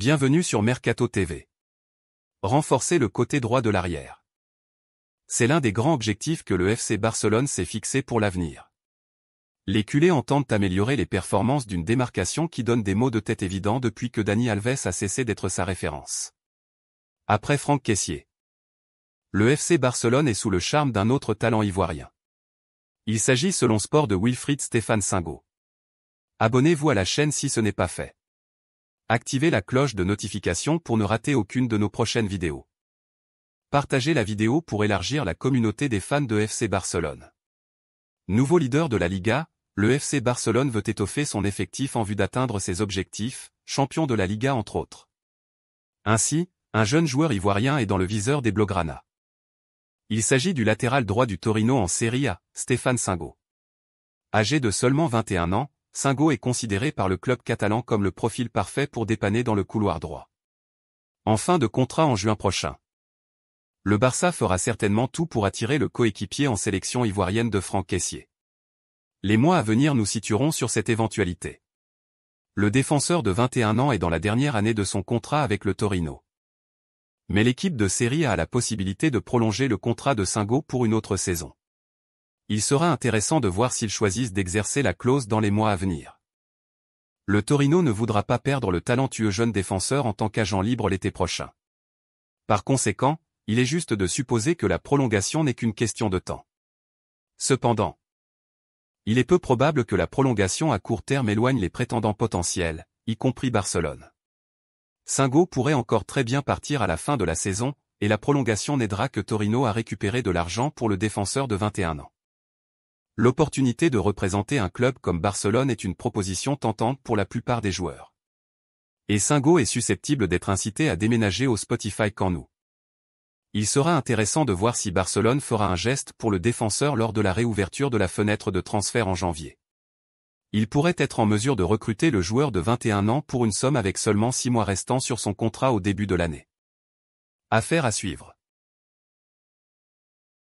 Bienvenue sur Mercato TV. Renforcer le côté droit de l'arrière. C'est l'un des grands objectifs que le FC Barcelone s'est fixé pour l'avenir. Les culés entendent améliorer les performances d'une démarcation qui donne des maux de tête évidents depuis que Dani Alves a cessé d'être sa référence. Après Franck Caissier. Le FC Barcelone est sous le charme d'un autre talent ivoirien. Il s'agit selon Sport de Wilfried Stéphane Singo. Abonnez-vous à la chaîne si ce n'est pas fait. Activez la cloche de notification pour ne rater aucune de nos prochaines vidéos. Partagez la vidéo pour élargir la communauté des fans de FC Barcelone. Nouveau leader de la Liga, le FC Barcelone veut étoffer son effectif en vue d'atteindre ses objectifs, champion de la Liga entre autres. Ainsi, un jeune joueur ivoirien est dans le viseur des Blaugrana. Il s'agit du latéral droit du Torino en Serie A, Stéphane Singo. Âgé de seulement 21 ans, Singo est considéré par le club catalan comme le profil parfait pour dépanner dans le couloir droit. En fin de contrat en juin prochain. Le Barça fera certainement tout pour attirer le coéquipier en sélection ivoirienne de Franck Caissier. Les mois à venir nous situerons sur cette éventualité. Le défenseur de 21 ans est dans la dernière année de son contrat avec le Torino. Mais l'équipe de série a la possibilité de prolonger le contrat de Singo pour une autre saison il sera intéressant de voir s'ils choisissent d'exercer la clause dans les mois à venir. Le Torino ne voudra pas perdre le talentueux jeune défenseur en tant qu'agent libre l'été prochain. Par conséquent, il est juste de supposer que la prolongation n'est qu'une question de temps. Cependant, il est peu probable que la prolongation à court terme éloigne les prétendants potentiels, y compris Barcelone. Singo pourrait encore très bien partir à la fin de la saison, et la prolongation n'aidera que Torino à récupérer de l'argent pour le défenseur de 21 ans. L'opportunité de représenter un club comme Barcelone est une proposition tentante pour la plupart des joueurs. Et Singo est susceptible d'être incité à déménager au Spotify qu'en Il sera intéressant de voir si Barcelone fera un geste pour le défenseur lors de la réouverture de la fenêtre de transfert en janvier. Il pourrait être en mesure de recruter le joueur de 21 ans pour une somme avec seulement 6 mois restants sur son contrat au début de l'année. Affaire à suivre.